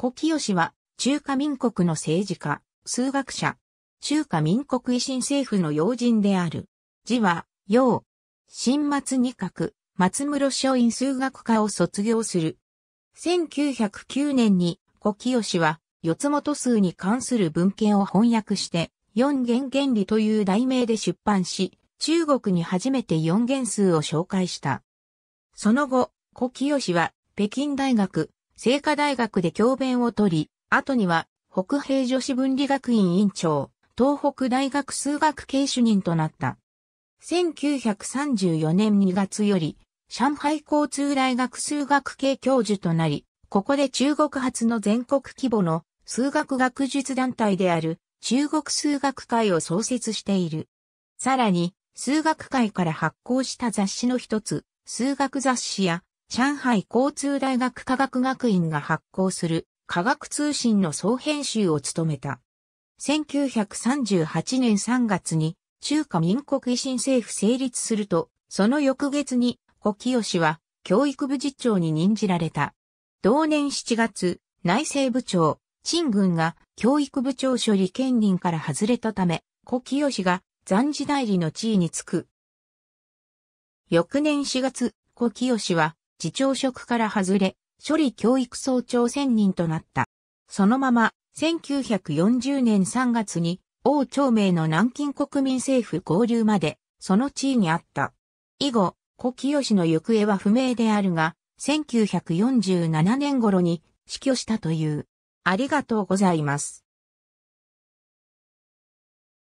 古清は、中華民国の政治家、数学者、中華民国維新政府の要人である。字は、陽、新末二角、松室書院数学科を卒業する。1909年に、古清は、四つ元数に関する文献を翻訳して、四元原理という題名で出版し、中国に初めて四元数を紹介した。その後、古清は、北京大学、聖火大学で教鞭を取り、後には北平女子文理学院院長、東北大学数学系主任となった。1934年2月より、上海交通大学数学系教授となり、ここで中国初の全国規模の数学学術団体である中国数学会を創設している。さらに、数学会から発行した雑誌の一つ、数学雑誌や上海交通大学科学学院が発行する科学通信の総編集を務めた。1938年3月に中華民国維新政府成立すると、その翌月に胡清は教育部次長に任じられた。同年7月、内政部長、陳軍が教育部長処理兼任から外れたため、胡清が暫時代理の地位につく。翌年4月、胡清は自長職から外れ、処理教育総長選任となった。そのまま、1940年3月に、王長明の南京国民政府合流まで、その地位にあった。以後、古清の行方は不明であるが、1947年頃に死去したという。ありがとうございます。